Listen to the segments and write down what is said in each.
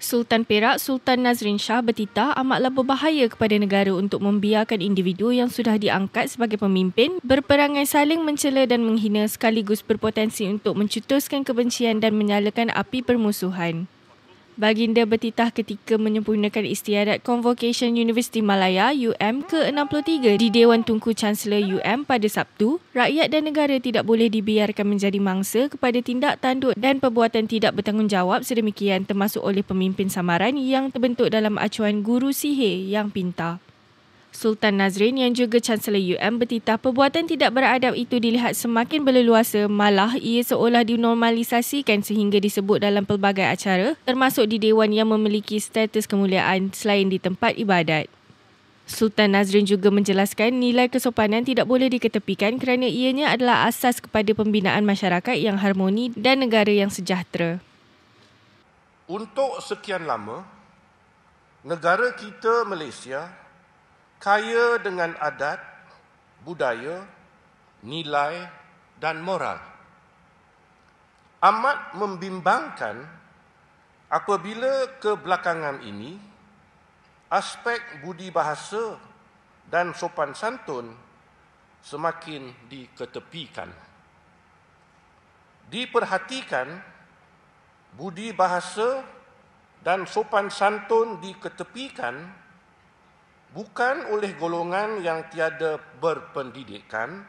Sultan Perak Sultan Nazrin Shah bertitah amatlah berbahaya kepada negara untuk membiarkan individu yang sudah diangkat sebagai pemimpin berperangai saling mencela dan menghina sekaligus berpotensi untuk mencetuskan kebencian dan menyalakan api permusuhan. Baginda bertitah ketika menyempurnakan istiadat Convocation University Malaya UM ke-63 di Dewan Tunku Chancellor UM pada Sabtu, rakyat dan negara tidak boleh dibiarkan menjadi mangsa kepada tindak tanduk dan perbuatan tidak bertanggungjawab sedemikian termasuk oleh pemimpin samaran yang terbentuk dalam acuan guru sihir yang pintar. Sultan Nazrin yang juga Chancellor UM bertitah perbuatan tidak beradab itu dilihat semakin berleluasa malah ia seolah dinormalisasikan sehingga disebut dalam pelbagai acara termasuk di dewan yang memiliki status kemuliaan selain di tempat ibadat. Sultan Nazrin juga menjelaskan nilai kesopanan tidak boleh diketepikan kerana ianya adalah asas kepada pembinaan masyarakat yang harmoni dan negara yang sejahtera. Untuk sekian lama, negara kita Malaysia kaya dengan adat, budaya, nilai dan moral. Amat membimbangkan apabila kebelakangan ini aspek budi bahasa dan sopan santun semakin diketepikan. Diperhatikan budi bahasa dan sopan santun diketepikan bukan oleh golongan yang tiada berpendidikan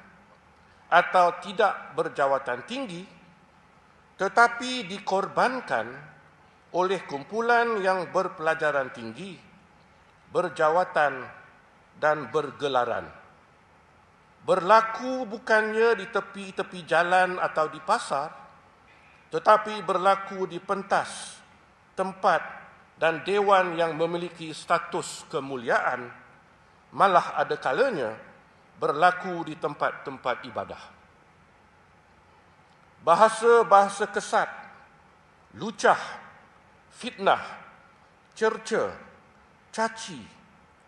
atau tidak berjawatan tinggi tetapi dikorbankan oleh kumpulan yang berpelajaran tinggi berjawatan dan bergelaran berlaku bukannya di tepi-tepi jalan atau di pasar tetapi berlaku di pentas tempat dan dewan yang memiliki status kemuliaan malah ada kalanya berlaku di tempat-tempat ibadah. Bahasa-bahasa kesat, lucah, fitnah, cerca, caci,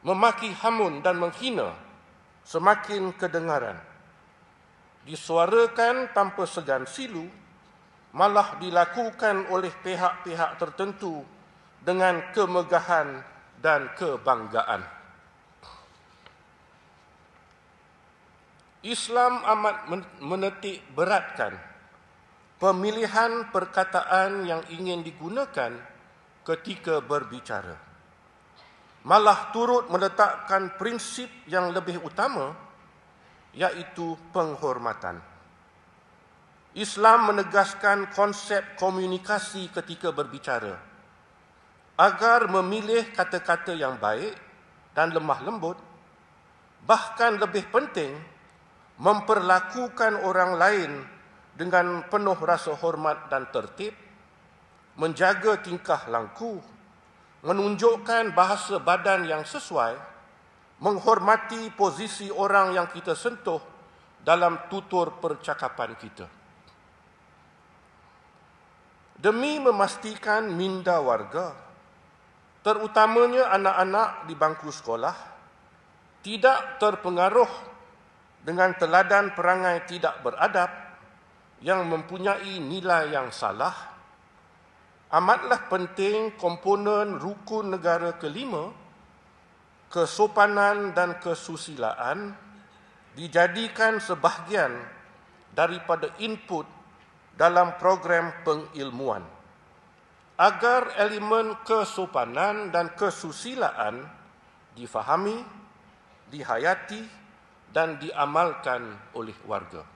memaki hamun dan menghina semakin kedengaran. Disuarakan tanpa segan silu, malah dilakukan oleh pihak-pihak tertentu dengan kemegahan dan kebanggaan. Islam amat menetik beratkan pemilihan perkataan yang ingin digunakan ketika berbicara. Malah turut meletakkan prinsip yang lebih utama iaitu penghormatan. Islam menegaskan konsep komunikasi ketika berbicara. Islam agar memilih kata-kata yang baik dan lemah lembut bahkan lebih penting memperlakukan orang lain dengan penuh rasa hormat dan tertib menjaga tingkah laku menunjukkan bahasa badan yang sesuai menghormati posisi orang yang kita sentuh dalam tutur percakapan kita demi memastikan minda warga terutamanya anak-anak di bangku sekolah, tidak terpengaruh dengan teladan perangai tidak beradab yang mempunyai nilai yang salah, amatlah penting komponen rukun negara kelima, kesopanan dan kesusilaan, dijadikan sebahagian daripada input dalam program pengilmuan agar elemen kesopanan dan kesusilaan difahami, dihayati dan diamalkan oleh warga.